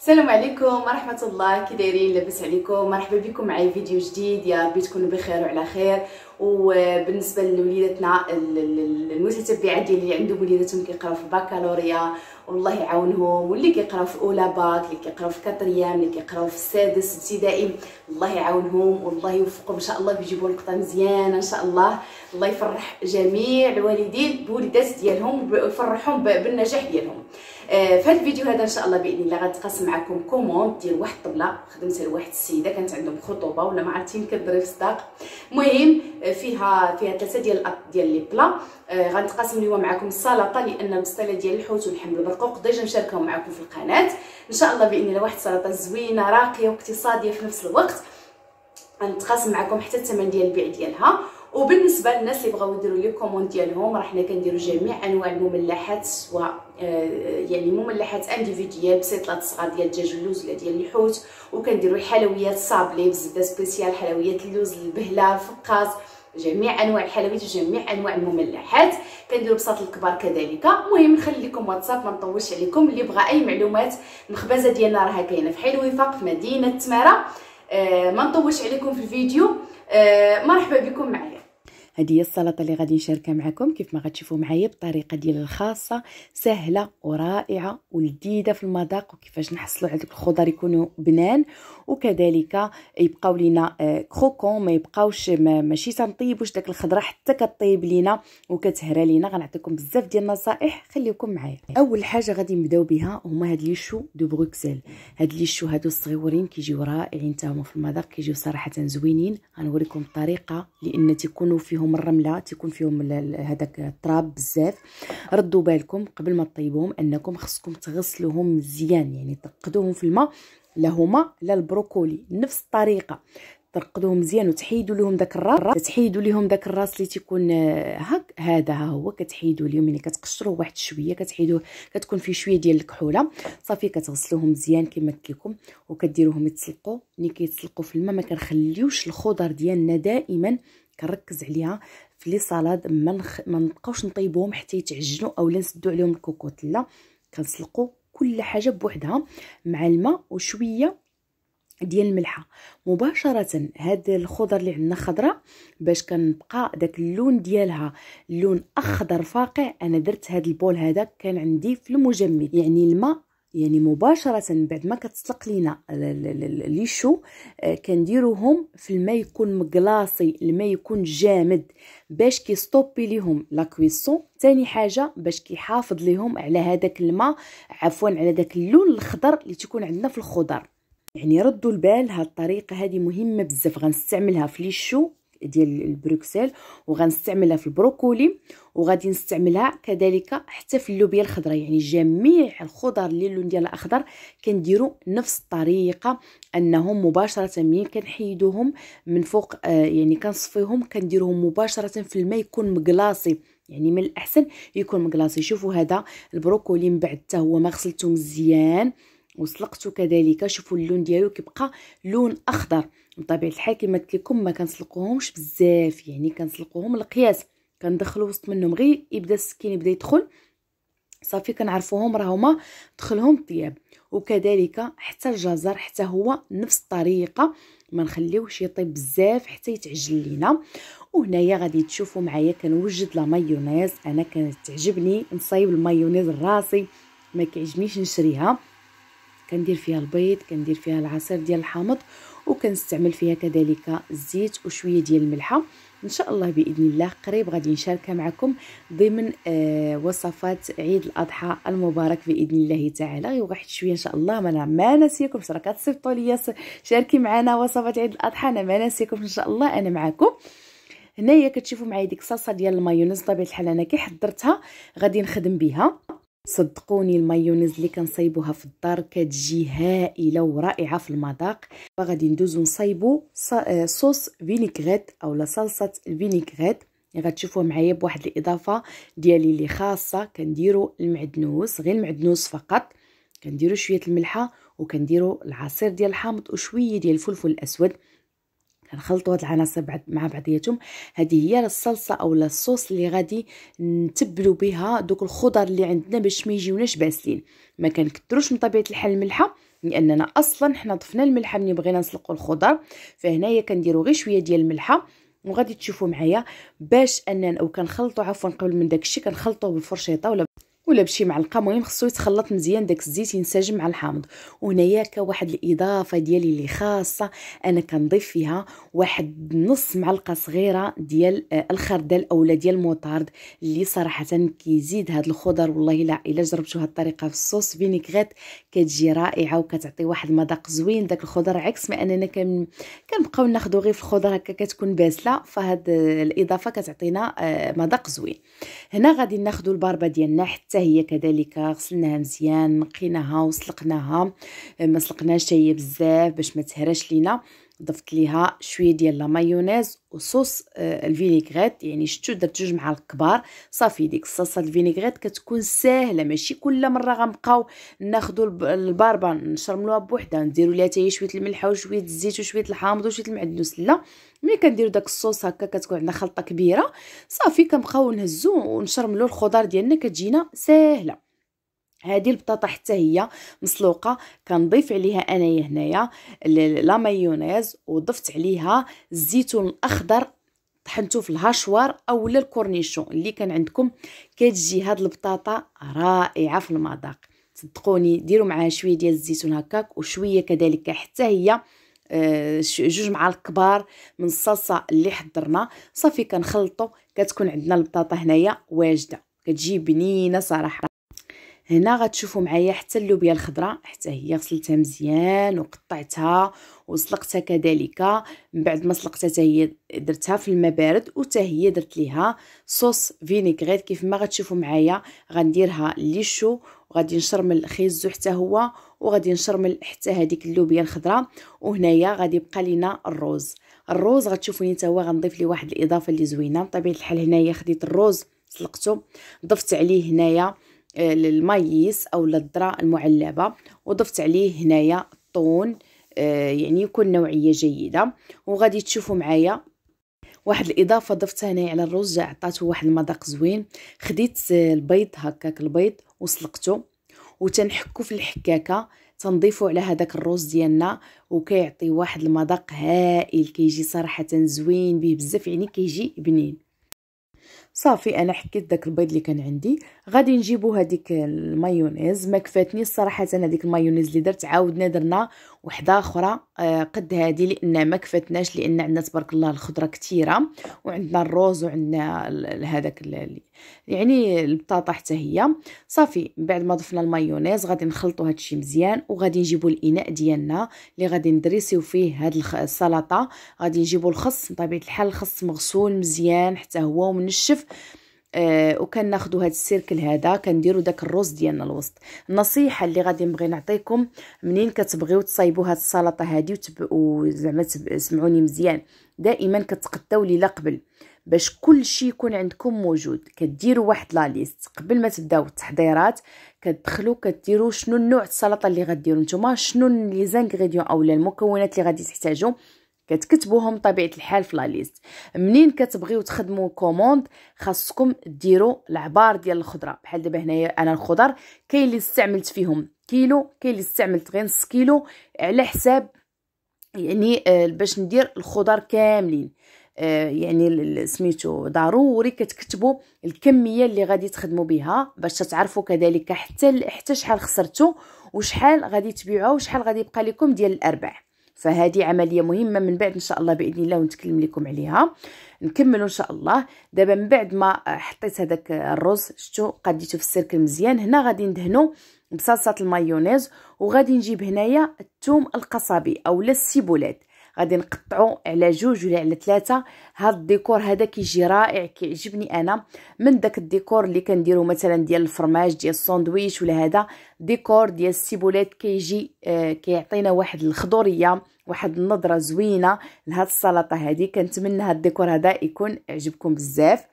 السلام عليكم ورحمة الله كي دايرين لاباس عليكم مرحبا بكم معايا فيديو جديد يا ربي تكونوا بخير وعلى خير وبالنسبة لوليداتنا المتتبعات ديالي اللي عندهم وليداتهم كيقراو في البكالوريا والله يعاونهم واللي كيقراو في اولى باك اللي كيقراو في كاتريام اللي كيقراو في السادس ابتدائي الله يعاونهم والله يوفقهم ان شاء الله بيجيبوا لقطه مزيانه ان شاء الله الله يفرح جميع الوالدين بوليدات ديالهم ويفرحهم بالنجاح ديالهم آه، في الفيديو هذا ان شاء الله باذن الله غنتقاسم معكم كوموند ديال واحد الطبله خدمتها لواحد السيده كانت عندهم خطوبه ولا ما عرفتي يمكن الظريف صداق المهم آه، فيها فيها ثلاثه ديال ديال لي بلا آه، غنتقاسم اليوم معكم السلطه لان البسطيله ديال الحوت والحمل البرقوق ديجا مشاركهم معكم في القناه ان شاء الله باذن الله واحد السلطه زوينه راقيه واقتصاديه في نفس الوقت غنتقاسم معكم حتى الثمن ديال البيع ديالها وبالنسبه للناس اللي بغاو يديروا لي كوموند ديالهم راه حنا كنديروا جميع انواع المملحات سواء آه، يعني مملحات انديفيديال بسيطلات صغار ديال الدجاج اللوز ولا ديال الحوت وكنديروا حلويات صابلي بزده سبيسيال حلويات اللوز البهله فقاس جميع انواع الحلويات وجميع انواع المملحات كنديروا بساط الكبار كذلك المهم نخلي لكم واتساب ما نطولش عليكم اللي بغى اي معلومات المخبزه ديالنا راها كاينه في حي الوفاق في مدينه تماره آه ما نطولش عليكم في الفيديو آه مرحبا بكم معايا هذه هي السلطه اللي غادي نشاركها معكم كيف ما غتشوفوا معايا بطريقه ديالي الخاصه سهله ورائعه ولذيذه في المذاق وكيفاش نحصلوا على الخضر يكونوا بنان وكذلك يبقاو لينا آه، كروكون ما يبقاوش ماشي تنطيبوش داك الخضره حتى كطيب لينا وكتهرى لينا غنعطيكم بزاف ديال النصائح خليكم معايا اول حاجه غادي نبداو بها هما هاد لي شو دو بروكسل هاد لي شو هادو الصغيورين كيجيو رائعين تا هما في المذاق كيجيو صراحه زوينين غنوريكم الطريقه لان تيكونوا فيهم فيهم الرمله تيكون فيهم هذاك التراب بزاف ردوا بالكم قبل ما طيبوهم انكم خصكم تغسلوهم مزيان يعني تقدوهم في الماء لا هما لا البروكولي نفس الطريقه ترقدوهم مزيان وتحيدوا لهم داك الراس تحيدوا لهم داك الراس اللي تيكون هك آه، هذا ها هو كتحيدوا لهم يعني كتقشروه واحد شويه كتحيدوه كتكون فيه شويه ديال الكحوله صافي كتغسلوهم مزيان كما كيكم وكديروهم يتسلقوا ملي كيتسلقوا في الماء ما كنخليوش الخضر ديالنا دائما كنركز عليها في لي صالاد ما منخ... نبقاوش نطيبوهم حتى يتعجنوا اولا نسدو عليهم الكوكوط لا كنسلقوا كل حاجه بوحدها مع الماء وشويه ديال الملحه مباشره هاد الخضر اللي عندنا خضراء باش كنبقى داك اللون ديالها اللون اخضر فاقع انا درت هاد البول هذا كان عندي في المجمد يعني الماء يعني مباشره بعد ما كتسلق لينا لي شو آه، كنديروهم في الماء يكون مقلاصي الماء يكون جامد باش كيستوبي ليهم لا كويسون ثاني حاجه باش كيحافظ ليهم على هذاك الماء عفوا على داك اللون الخضر اللي تيكون عندنا في الخضر يعني ردوا البال هاد الطريقه هذه مهمه بزاف غنستعملها في لي شو ديال البروكسل وغنستعملها في البروكولي وغادي نستعملها كذلك حتى في اللوبيا الخضراء يعني جميع الخضر اللي اللون ديالها اخضر كنديروا نفس الطريقه انهم مباشره من كنحيدوهم من فوق آه يعني كنصفيهم كنديروهم مباشره في الماء يكون مقلاصي يعني من الاحسن يكون مقلاصي شوفوا هذا البروكولي من بعد حتى هو ما غسلته مزيان وسلقته كذلك شوفوا اللون ديالو كيبقى لون اخضر بطبيعه الحال كما قلت لكم ما كنسلقوهمش بزاف يعني كنسلقوهم القياس كندخلو وسط منهم غير يبدا السكين يبدا يدخل صافي كنعرفوهم راه هما دخلهم طياب وكذلك حتى الجزر حتى هو نفس الطريقه ما نخليوش يطيب بزاف حتى يتعجل لينا وهنايا غادي تشوفوا معايا كنوجد لا مايونيز انا كانت تعجبني نصايب المايونيز راسي ما كيعجبنيش نشريها كندير فيها البيض كندير فيها العصير ديال الحامض وكنستعمل فيها كذلك الزيت وشويه ديال الملحه ان شاء الله باذن الله قريب غادي نشاركها معكم ضمن آه وصفات عيد الاضحى المبارك باذن الله تعالى واحد شويه ان شاء الله ما انا ما ناسيكم راه كتصيفطوا ليا شاركي معنا وصفات عيد الاضحى انا ما ناسيكم ان شاء الله انا معكم هنايا كتشوفوا معايا ديك الصلصه ديال المايونيز طبيعه الحال انا كي حضرتها غادي نخدم بها صدقوني المايونيز اللي كنصايبوها في الدار كتجي هائله ورائعه في المذاق وغادي ندوزو نصايبو آه، صوص فينيغريت اولا صلصه الفينيغريت غتشوفوه معايا بواحد الاضافه ديالي اللي خاصه كنديرو المعدنوس غير المعدنوس فقط كنديرو شويه الملحه وكنديرو العصير ديال الحامض وشويه ديال الفلفل الاسود كنخلطوا هاد العناصر مع بعضياتهم هذه هي الصلصه اولا الصوص اللي غادي نتبلو بها دوك الخضر اللي عندنا باش ما يجيوناش باسلين ما كنكثروش من طبيعه الحال الملحه لاننا اصلا حنا ضفنا الملحه ملي بغينا نسلقوا الخضر فهنايا كنديروا غير شويه ديال الملحه وغادي تشوفوا معايا باش اننا او كنخلطوا عفوا قبل من داكشي كنخلطوه بالفرشيطه ولا ولا بشي معلقه المهم خصو يتخلط مزيان داك الزيت ينسجم مع الحامض وهنايا كواحد الاضافه ديالي اللي خاصه انا كنضيف فيها واحد نص معلقه صغيره ديال آه، الخردل اولا ديال الموطارد اللي صراحه كيزيد هاد الخضر والله الا الا جربتو هاد الطريقه في الصوص فينيغريت كتجي رائعه وكتعطي واحد المذاق زوين داك الخضر عكس ما اننا كنبقاو ناخذو غير في الخضر هكا كتكون باسله فهاد آه، الاضافه كتعطينا آه، مذاق زوين هنا غادي ناخذ الباربه ديالنا حتى هي كذلك غسلناها مزيان نقيناها وسلقناها آه، ما سلقناش هي بزاف باش ما تهرش لينا ضفت ليها شويه ديال لا مايونيز وصوص آه، الفينيغريت يعني شتو درت جوج معالق كبار صافي ديك الصلصه الفينيغريت كتكون ساهله ماشي كل مره غنبقاو ناخذوا الباربا نشرملوها بوحدها نديروا ليها حتى شويه الملح وشويه الزيت وشويه الحامض وشويه المعدنوس لا ملي كنديروا داك الصوص هكا كتكون عندنا خلطه كبيره صافي كنبقاو نهزو ونشرملو الخضار ديالنا كتجينا ساهله هذه البطاطا حتى هي مسلوقه كنضيف عليها انايا هنايا لا مايونيز وضفت عليها الزيتون الاخضر طحنتو في الهاشوار اولا الكورنيشون اللي كان عندكم كتجي هاد البطاطا رائعه في المذاق صدقوني ديروا معاها شويه ديال الزيتون هكاك وشويه كذلك حتى هي آه، جوج معالق كبار من الصلصه اللي حضرنا صافي كنخلطو كتكون عندنا البطاطا هنايا واجده كتجي بنينه صراحه هنا غتشوفوا معايا حتى اللوبيا الخضراء حتى هي غسلتها مزيان وقطعتها وسلقتها كذلك من بعد ما سلقتها حتى هي درتها في الماء بارد وحتى هي درت ليها صوص فينيغريت كيف ما غتشوفوا معايا غنديرها ليشو وغادي نشرمل خيزو حتى هو وغادي نشرمل حتى هذيك اللوبيا الخضراء وهنايا غادي يبقى لينا الروز الروز غتشوفوني حتى هو غنضيف ليه واحد الاضافه اللي زوينه بطبيعه الحال هنايا خديت الروز سلقته ضفت عليه هنايا آه، للمايس او للذره المعلبه وضفت عليه هنايا الطون آه، يعني يكون نوعيه جيده وغادي تشوفوا معايا واحد الاضافه ضفتها هنايا على الرز عطاته واحد المذاق زوين خديت آه، البيض هكاك البيض وسلقته وتنحكو في الحكاكه تنضيفو على هذاك الرز ديالنا وكيعطي واحد المذاق هائل كيجي صراحه زوين به بزاف يعني كيجي بنين صافي انا حكيت داك البيض اللي كان عندي غادي نجيبو هذيك المايونيز ما الصراحه صراحه هذيك المايونيز اللي درت عاودنا درنا وحده اخرى آه، قد هذه لان ما كفاتناش لان عندنا تبارك الله الخضره كثيره وعندنا الروز وعندنا هذاك يعني البطاطا حتى هي صافي من بعد ما ضفنا المايونيز غادي نخلطوا هذا الشيء مزيان وغادي نجيبوا الاناء ديالنا اللي غادي ندريسيو فيه هاد السلطه غادي نجيبوا الخس بطبيعه الحال الخس مغسول مزيان حتى هو ومنشف الصيف آه ناخدو هاد السيركل هذا كنديرو داك الرز ديالنا الوسط النصيحه اللي غادي نبغي نعطيكم منين كتبغيو تصايبوا هاد السلطه هادي وزعما سمعوني مزيان دائما كتقداو ليله قبل باش كل شيء يكون عندكم موجود كديروا واحد لا ليست قبل ما تبداو التحضيرات كتدخلوا كديروا شنو النوع السلطه اللي غديروا نتوما شنو لي زانغريديون اولا المكونات اللي غادي تحتاجوا كتكتبوهم طبيعه الحال في لاليست ليست منين كتبغيو تخدموا كوموند خاصكم ديروا العبار ديال الخضره بحال دابا هنايا انا الخضر كاين اللي استعملت فيهم كيلو كاين اللي استعملت غير نص كيلو على حساب يعني آه، باش ندير الخضر كاملين آه، يعني سميتو ضروري كتكتبوا الكميه اللي غادي تخدموا بها باش تعرفوا كذلك حتى حتى شحال خسرتوا وشحال غادي تبيعوا وشحال غادي يبقى لكم ديال الارباح فهذه عمليه مهمه من بعد ان شاء الله باذن الله ونتكلم لكم عليها نكملوا ان شاء الله دابا من بعد ما حطيت هذاك الرز شفتوا قديته في السيركل مزيان هنا غادي ندهنو بصلصه المايونيز وغادي نجيب هنايا الثوم القصبي اولا السيبولات غادي نقطعو على جوج ولا على ثلاثه هاد الديكور هذا كيجي رائع كيعجبني انا من داك الديكور اللي كنديرو مثلا ديال الفرماج ديال الساندويتش ولا هذا ديكور ديال السيبولات كيجي آه، كيعطينا واحد الخضوريه واحد النظره زوينه لهاد السلطه هذه كنتمنى هاد الديكور هذا يكون عجبكم بزاف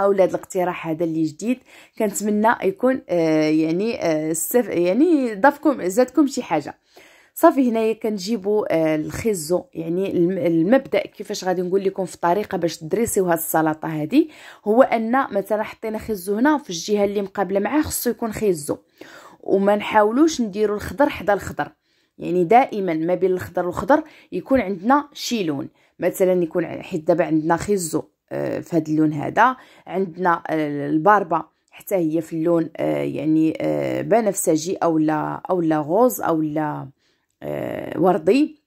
هاد الاقتراح هذا اللي جديد كنتمنى يكون آه يعني آه يعني ضافكم زادكم شي حاجه صافي هنايا كنجيبوا آه، الخيزو يعني المبدا كيفاش غادي نقول لكم في الطريقه باش تدريسيو هاد السلطه هذه هو ان مثلا حطينا خيزو هنا في الجهه اللي مقابله معاه خصو يكون خيزو وما نحاولوش نديروا الخضر حدا الخضر يعني دائما ما بين الخضر والخضر يكون عندنا شي لون مثلا يكون حيت دابا عندنا خيزو آه، في هذا اللون هذا عندنا آه، الباربا حتى هي في اللون يعني بنفسجي اولا اولا غوز اولا آه، وردي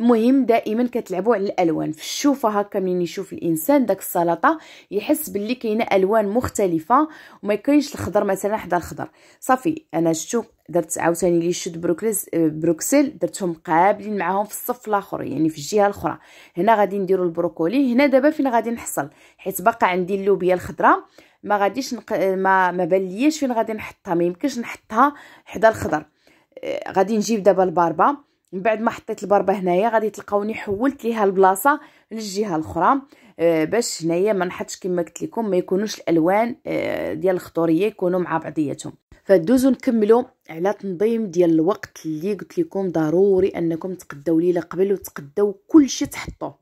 المهم دائما كتلعبوا على الالوان في الشوفه هكا منين يشوف الانسان داك السلطه يحس باللي كاينه الوان مختلفه وما كاينش الخضر مثلا حدا الخضر صافي انا شتو درت عاوتاني لي شد بروكليز آه، بروكسل درتهم قابلين معاهم في الصف الاخر يعني في الجهه الاخرى هنا غادي نديروا البروكولي هنا دابا فين غادي نحصل حيت باقا عندي اللوبيا الخضراء ما غاديش نق... ما ما بان فين غادي نحطها ما يمكنش نحطها حدا الخضر غادي نجيب دابا الباربه من بعد ما حطيت الباربه هنايا غادي تلقاوني حولت ليها البلاصه للجهه الاخرى آه، باش هنايا ما نحطش كما قلت لكم ما يكونوش الالوان آه، ديال الخضوريه يكونوا مع بعضياتهم فدوزو نكملوا على تنظيم ديال الوقت اللي قلت لكم ضروري انكم تقداو ليله قبل وتقداو كل شيء تحطوه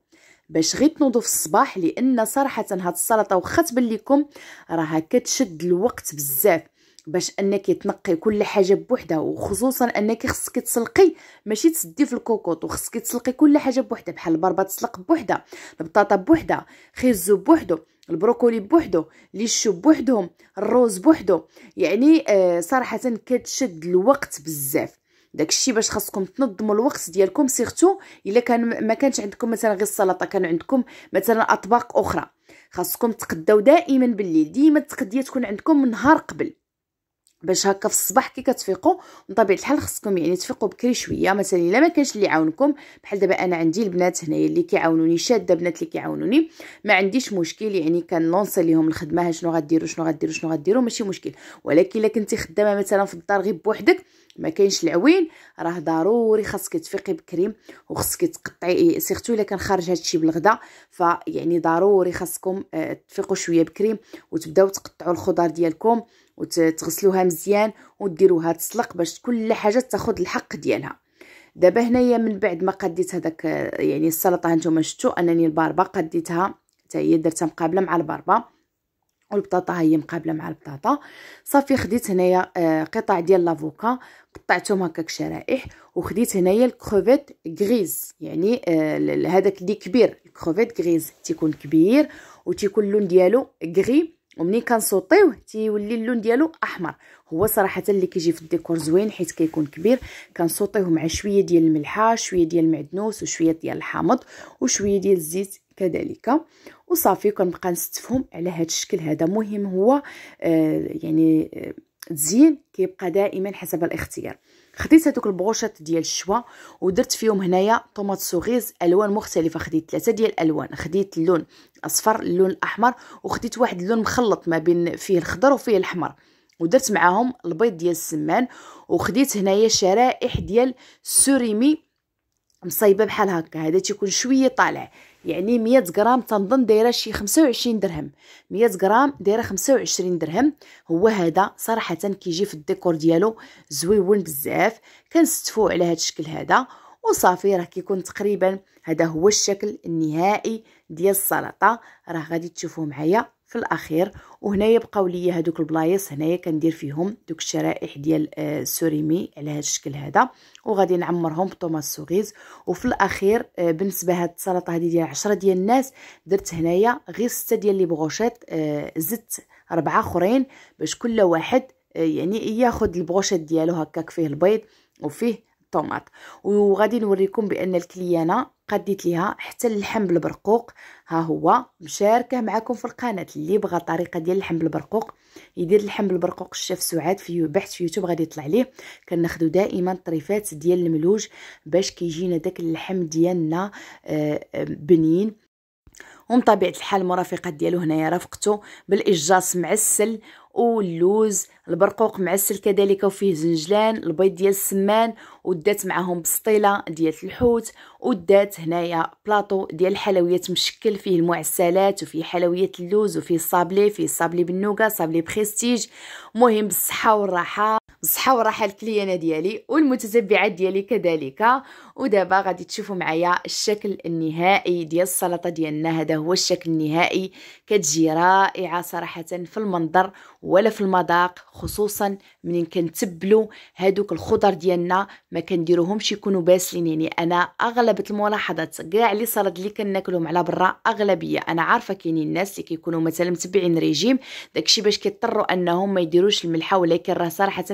باش غير تنوضوا في الصباح لان صراحه هاد السلطه وخا تبان لكم راها كتشد الوقت بزاف باش انك تنقي كل حاجه بوحدها وخصوصا انك خصك تسلقي ماشي تسدي في الكوكوط وخصك تسلقي كل حاجه بوحدها بحال البربه تسلق بوحدها البطاطا بوحدها خيزو بوحدو البروكولي بوحدو ليشو بوحدهم الروز بوحدو يعني آه صراحه كتشد الوقت بزاف داكشي باش خاصكم تنظموا الوقت ديالكم سيرتو الا كان ما كانش عندكم مثلا غير السلطه كان عندكم مثلا اطباق اخرى خاصكم تقداو دائما بالليل ديما التقديه تكون عندكم من نهار قبل باش هكا في الصباح كي كتفيقوا من طبيعه الحال خصكم يعني تفيقوا بكري شويه مثلا الا ما كانش اللي يعاونكم بحال دابا انا عندي البنات هنايا اللي كيعاونوني شاده بنات اللي كيعاونوني ما عنديش مشكل يعني كنلونسي ليهم الخدمه ها شنو غديروا شنو غديروا شنو غديروا ماشي مشكل ولكن الا كنتي خدامه مثلا في الدار غير بوحدك ما كاينش العوين راه ضروري خاصك تفيقي بكري وخاصك تقطعي إيه، سيرتو الا كان خارج هادشي بالغدا فيعني ضروري خاصكم آه، تفيقوا شويه بكري وتبداو تقطعوا الخضر ديالكم وتغسلوها مزيان وديروها تسلق باش كل حاجه تاخذ الحق ديالها دابا هنايا من بعد ما قديت هذاك يعني السلطه هانتوما شفتوا انني الباربه قديتها حتى هي درتها مقابله مع الباربه والبطاطا هي مقابله مع البطاطا صافي خديت هنايا آه، قطع ديال لافوكا قطعتهم هكاك شرائح وخديت هنايا الكروفيت غريز يعني آه، هذاك اللي كبير الكروفيت غريز تيكون كبير وتيكون اللون ديالو غريب ومنين كنصوطيوه تيولي اللون ديالو احمر هو صراحه اللي كيجي في الديكور زوين حيت كيكون كبير كنصوطيوه مع شويه ديال الملحه شويه ديال المعدنوس وشويه ديال الحامض وشويه ديال الزيت كذلك وصافي كنبقى نستفهم على هذا الشكل هذا مهم هو آه يعني آه تزيين كيبقى دائما حسب الاختيار خديت هذوك البروشات ديال الشوا ودرت فيهم هنايا طوماط سوغيز الوان مختلفه خديت ثلاثه ديال الالوان خديت اللون الاصفر اللون الاحمر وخديت واحد اللون مخلط ما بين فيه الخضر وفيه الاحمر ودرت معاهم البيض ديال السمان وخديت هنايا شرائح ديال سوريمي مصايبه بحال هكا هذا تيكون شويه طالع يعني 100 غرام تنظن دايره شي 25 درهم 100 غرام دايره 25 درهم هو هذا صراحه كيجي في الديكور ديالو زويون بزاف كنستفو على هذا الشكل هذا وصافي راه كيكون تقريبا هذا هو الشكل النهائي ديال السلطه راه غادي تشوفوه معايا في الاخير وهنا يبقاو ليا هذوك البلايص هنايا كندير فيهم دوك الشرائح ديال السوريمي آه، على هذا الشكل هذا وغادي نعمرهم بطوماس سوغيز وفي الاخير آه، بالنسبه هاد السلطه هذه ديال 10 ديال الناس درت هنايا غير 6 ديال لي بغوشيط آه، زدت اربعه اخرين باش كل واحد يعني ياخذ البغوشيط ديالو هكاك فيه البيض وفيه الطوماط وغادي نوريكم بان الكليانه قديت ليها حتى اللحم بالبرقوق ها هو مشاركه معكم في القناه اللي بغى طريقه ديال اللحم بالبرقوق يدير اللحم بالبرقوق الشيف سعاد في بحث في يوتيوب غادي يطلع ليه كناخذوا دائما طريفات ديال الملوج باش كيجينا داك اللحم ديالنا آه، آه، بنين ومن طبيعه الحال المرافقات ديالو هنايا رافقتو بالإجاص معسل واللوز البرقوق معسل كذلك وفيه زنجلان البيض ديال السمان ودات معاهم بسطيله ديال الحوت ودات هنايا بلاطو ديال الحلويات مشكل فيه المعسلات وفيه حلويات اللوز وفيه الصابلي فيه الصابلي بالنوكا صابلي بخيستيج مهم بالصحه والراحه بالصحه والراحه الكليانه ديالي والمتتبعات ديالي كذلك ودابا غادي تشوفوا معايا الشكل النهائي ديال السلطه ديالنا هذا هو الشكل النهائي كتجي رائعه صراحه في المنظر ولا في المذاق خصوصا منين كنتبلو هادوك الخضر ديالنا ما كنديروهمش يكونوا باسلين يعني انا اغلب الملاحظات كاع لي سلطات اللي كناكلهم على برا اغلبيه انا عارفه كاينين الناس اللي كيكونوا مثلا متبعين ريجيم داكشي باش كيضطروا انهم ما يديروش الملحه ولكن راه صراحه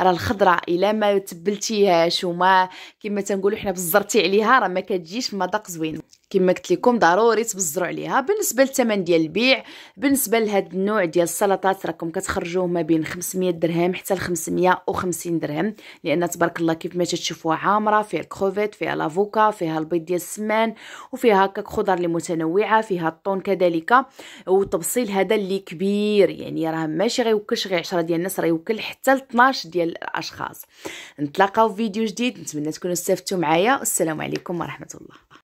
راه الخضره الا ما تبلتيهاش وما كما تنقولوا حنا بزرتي عليها راه ما كتجيش في مذاق زوين كما قلت لكم ضروري تبزروا عليها بالنسبه للثمن ديال البيع بالنسبه لهذا النوع ديال السلطات راكم كتخرجوه ما بين 500 درهم حتى ل 550 درهم لان تبارك الله كيف ما تشوفوها عامره فيها الكروفيت فيها لافوكا فيها البيض ديال السمان وفيها هكاك خضر متنوعه فيها الطون كذلك والتبصيل هذا اللي كبير يعني راه ماشي غيوكلش غير 10 ديال الناس راه يوكل حتى ل 12 ديال الاشخاص نتلاقاو في فيديو جديد نتمنى تكونوا استفدتوا معايا والسلام عليكم ورحمه الله